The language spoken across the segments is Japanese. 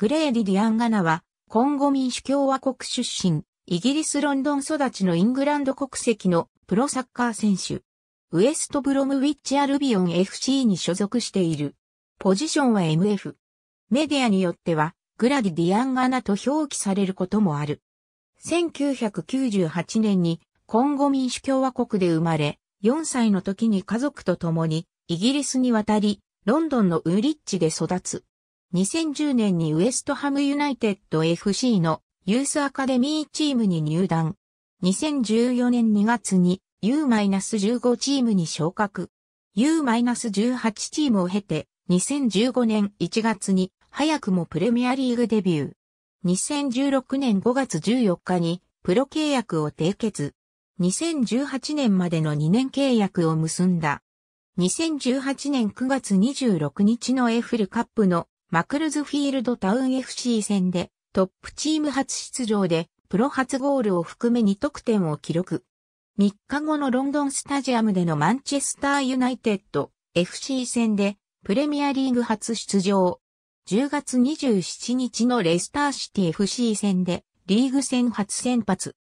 グレーディ・ディアンガナは、コンゴ民主共和国出身、イギリス・ロンドン育ちのイングランド国籍のプロサッカー選手。ウエストブロムウィッチ・アルビオン FC に所属している。ポジションは MF。メディアによっては、グラディ・ディアンガナと表記されることもある。1998年に、コンゴ民主共和国で生まれ、4歳の時に家族と共に、イギリスに渡り、ロンドンのウーリッチで育つ。2010年にウエストハムユナイテッド FC のユースアカデミーチームに入団。2014年2月に U-15 チームに昇格。U-18 チームを経て2015年1月に早くもプレミアリーグデビュー。2016年5月14日にプロ契約を締結。2018年までの2年契約を結んだ。2018年9月26日のエフルカップのマクルズフィールドタウン FC 戦でトップチーム初出場でプロ初ゴールを含め2得点を記録。3日後のロンドンスタジアムでのマンチェスターユナイテッド FC 戦でプレミアリーグ初出場。10月27日のレスターシティ FC 戦でリーグ戦初先発。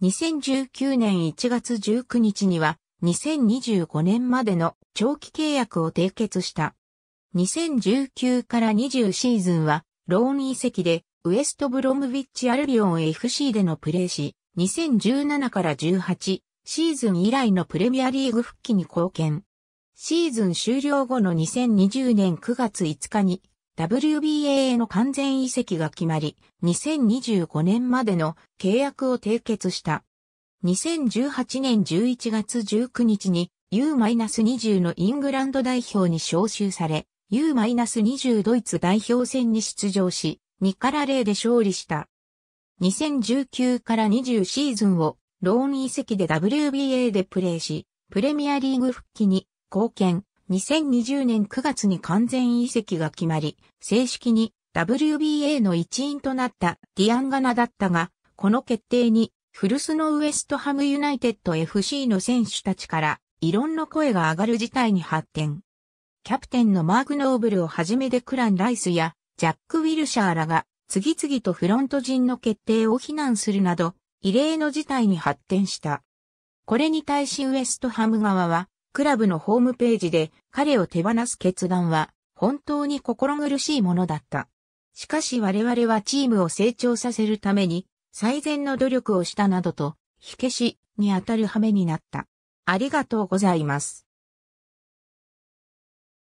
2019年1月19日には2025年までの長期契約を締結した。2019から20シーズンは、ローン遺跡で、ウエストブロムビッチアルビオン FC でのプレーし、2017から18シーズン以来のプレミアリーグ復帰に貢献。シーズン終了後の2020年9月5日に WBA への完全移籍が決まり、2025年までの契約を締結した。2018年11月19日に U-20 のイングランド代表に招集され、U-20 ドイツ代表戦に出場し、2から0で勝利した。2019から20シーズンをローン移籍で WBA でプレーし、プレミアリーグ復帰に貢献。2020年9月に完全移籍が決まり、正式に WBA の一員となったディアンガナだったが、この決定にフルスのウエストハムユナイテッド FC の選手たちから異論の声が上がる事態に発展。キャプテンのマーク・ノーブルをはじめデクラン・ライスやジャック・ウィルシャーらが次々とフロント陣の決定を非難するなど異例の事態に発展した。これに対しウエストハム側はクラブのホームページで彼を手放す決断は本当に心苦しいものだった。しかし我々はチームを成長させるために最善の努力をしたなどと、火消しに当たる羽目になった。ありがとうございます。